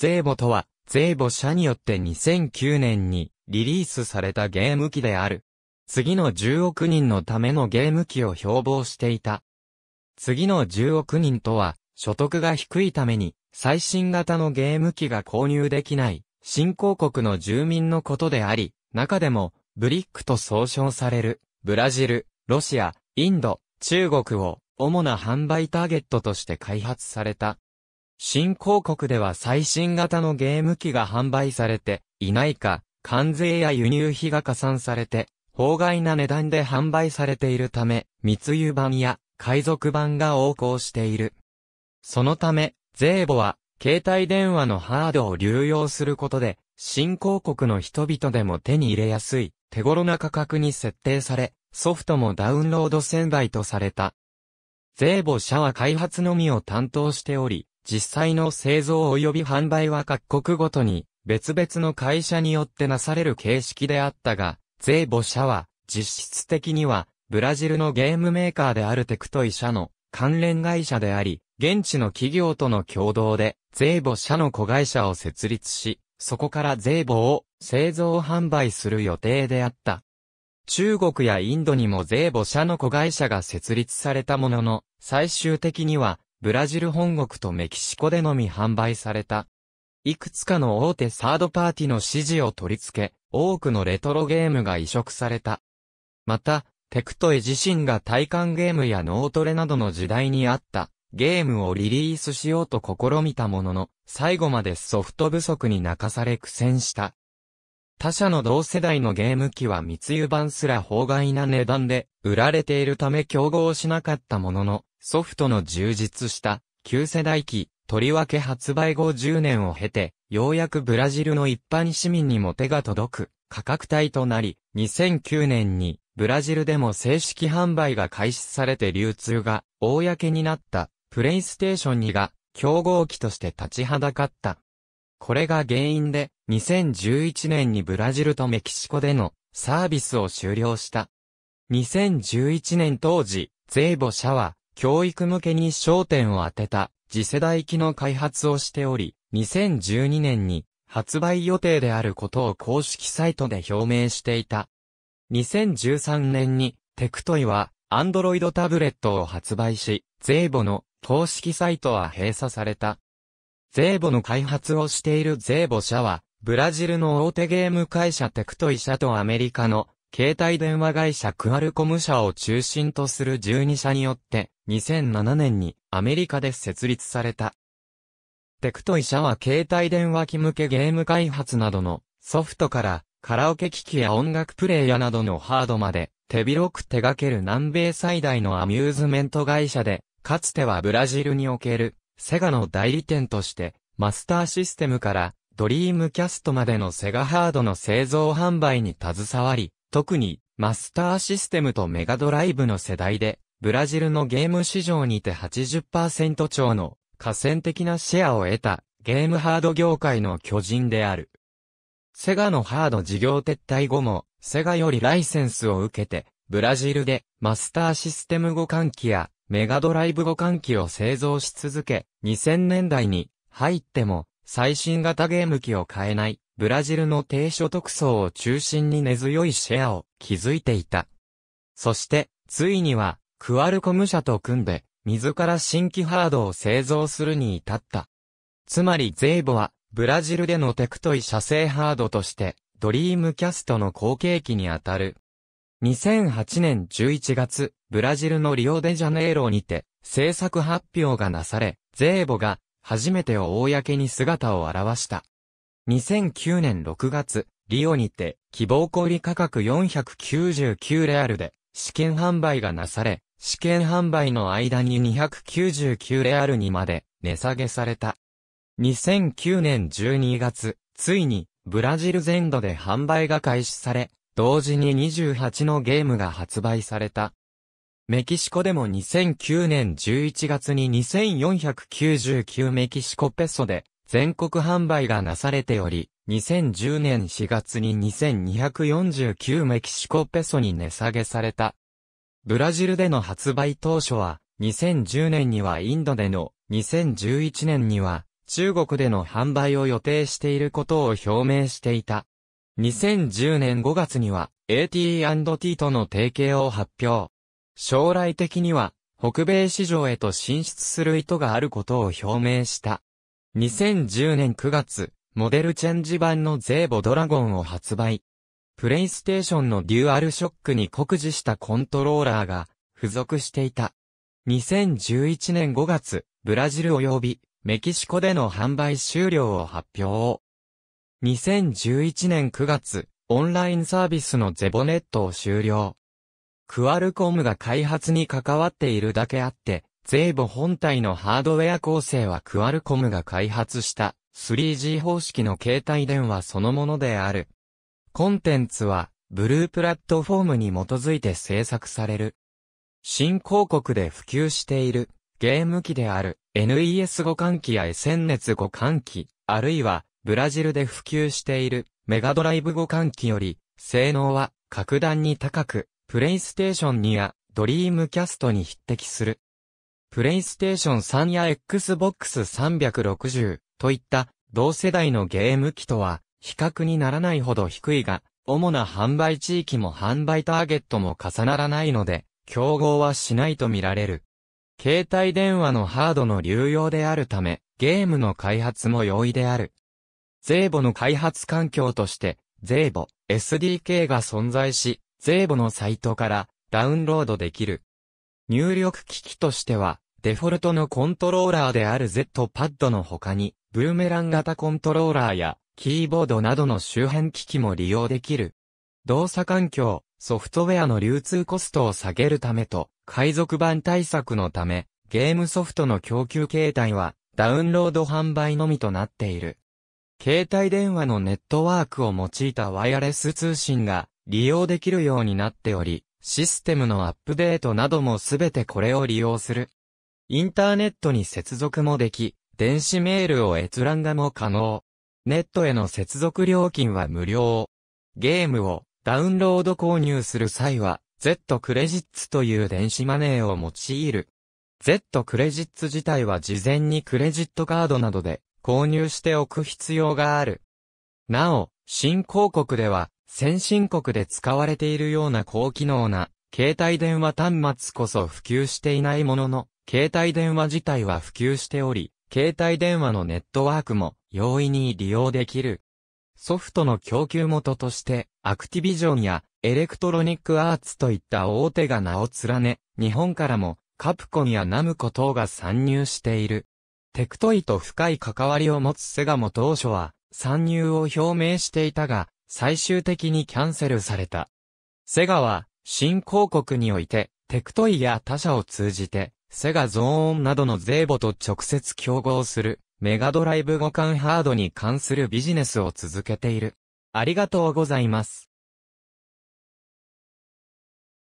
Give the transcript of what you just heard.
ゼーボとは、ゼーボ社によって2009年にリリースされたゲーム機である。次の10億人のためのゲーム機を標榜していた。次の10億人とは、所得が低いために、最新型のゲーム機が購入できない、新興国の住民のことであり、中でも、ブリックと総称される、ブラジル、ロシア、インド、中国を、主な販売ターゲットとして開発された。新興国では最新型のゲーム機が販売されていないか、関税や輸入費が加算されて、法外な値段で販売されているため、密輸版や海賊版が横行している。そのため、税簿は、携帯電話のハードを流用することで、新興国の人々でも手に入れやすい、手頃な価格に設定され、ソフトもダウンロード1000倍とされた。税ー社は開発のみを担当しており、実際の製造及び販売は各国ごとに別々の会社によってなされる形式であったが、税母社は実質的にはブラジルのゲームメーカーであるテクトイ社の関連会社であり、現地の企業との共同で税母社の子会社を設立し、そこから税母を製造販売する予定であった。中国やインドにも税母社の子会社が設立されたものの、最終的にはブラジル本国とメキシコでのみ販売された。いくつかの大手サードパーティの支持を取り付け、多くのレトロゲームが移植された。また、テクトエ自身が体感ゲームや脳トレなどの時代にあったゲームをリリースしようと試みたものの、最後までソフト不足に泣かされ苦戦した。他社の同世代のゲーム機は密輸版すら法外な値段で売られているため競合しなかったものの、ソフトの充実した旧世代機、とりわけ発売後10年を経て、ようやくブラジルの一般市民にも手が届く価格帯となり、2009年にブラジルでも正式販売が開始されて流通が公になったプレイステーション2が競合機として立ちはだかった。これが原因で2011年にブラジルとメキシコでのサービスを終了した。2011年当時、ゼーボ社は教育向けに焦点を当てた次世代機の開発をしており、2012年に発売予定であることを公式サイトで表明していた。2013年にテクトイはアンドロイドタブレットを発売し、ゼーボの公式サイトは閉鎖された。ゼーボの開発をしているゼーボ社は、ブラジルの大手ゲーム会社テクトイ社とアメリカの携帯電話会社クアルコム社を中心とする12社によって2007年にアメリカで設立された。テクトイ社は携帯電話機向けゲーム開発などのソフトからカラオケ機器や音楽プレイヤーなどのハードまで手広く手掛ける南米最大のアミューズメント会社で、かつてはブラジルにおけるセガの代理店としてマスターシステムからドリームキャストまでのセガハードの製造販売に携わり、特にマスターシステムとメガドライブの世代でブラジルのゲーム市場にて80%超の河川的なシェアを得たゲームハード業界の巨人である。セガのハード事業撤退後も、セガよりライセンスを受けて、ブラジルでマスターシステム互換機やメガドライブ互換機を製造し続け、2000年代に入っても最新型ゲーム機を買えないブラジルの低所得層を中心に根強いシェアを築いていた。そして、ついにはクアルコム社と組んで、自ら新規ハードを製造するに至った。つまりゼイボは、ブラジルでのテクトイ社製ハードとして、ドリームキャストの後継機にあたる。2008年11月、ブラジルのリオデジャネイロにて、制作発表がなされ、ゼーボが、初めて公に姿を現した。2009年6月、リオにて、希望小売価格499レアルで、試験販売がなされ、試験販売の間に299レアルにまで値下げされた。2009年12月、ついにブラジル全土で販売が開始され、同時に28のゲームが発売された。メキシコでも2009年11月に2499メキシコペソで全国販売がなされており、2010年4月に2249メキシコペソに値下げされた。ブラジルでの発売当初は、2010年にはインドでの、2011年には中国での販売を予定していることを表明していた。2010年5月には AT&T との提携を発表。将来的には北米市場へと進出する意図があることを表明した。2010年9月、モデルチェンジ版のゼーボドラゴンを発売。プレイステーションのデュアルショックに酷似したコントローラーが付属していた。2011年5月、ブラジル及びメキシコでの販売終了を発表。2011年9月、オンラインサービスのゼボネットを終了。クアルコムが開発に関わっているだけあって、ゼーボ本体のハードウェア構成はクアルコムが開発した 3G 方式の携帯電話そのものである。コンテンツは、ブループラットフォームに基づいて制作される。新興国で普及している、ゲーム機である、NES 互換機や SNS 互換機、あるいは、ブラジルで普及している、メガドライブ互換機より、性能は、格段に高く、プレイステーション2や、ドリームキャストに匹敵する。プレイステーション3や Xbox360、といった同世代のゲーム機とは比較にならないほど低いが、主な販売地域も販売ターゲットも重ならないので、競合はしないとみられる。携帯電話のハードの流用であるため、ゲームの開発も容易である。ゼーボの開発環境として、ゼーボ SDK が存在し、ゼーボのサイトからダウンロードできる。入力機器としては、デフォルトのコントローラーである Z パッドの他に、ブーメラン型コントローラーや、キーボードなどの周辺機器も利用できる。動作環境、ソフトウェアの流通コストを下げるためと、海賊版対策のため、ゲームソフトの供給形態は、ダウンロード販売のみとなっている。携帯電話のネットワークを用いたワイヤレス通信が利用できるようになっており、システムのアップデートなどもすべてこれを利用する。インターネットに接続もでき、電子メールを閲覧がも可能。ネットへの接続料金は無料。ゲームをダウンロード購入する際は、Z クレジッツという電子マネーを用いる。Z クレジッツ自体は事前にクレジットカードなどで購入しておく必要がある。なお、新興国では、先進国で使われているような高機能な携帯電話端末こそ普及していないものの、携帯電話自体は普及しており、携帯電話のネットワークも容易に利用できる。ソフトの供給元として、アクティビジョンやエレクトロニックアーツといった大手が名を連ね、日本からもカプコンやナムコ等が参入している。テクトイと深い関わりを持つセガも当初は参入を表明していたが、最終的にキャンセルされた。セガは新興国においてテクトイや他社を通じてセガゾーンなどのゼーボと直接競合する、メガドライブ互換ハードに関するビジネスを続けている。ありがとうございます。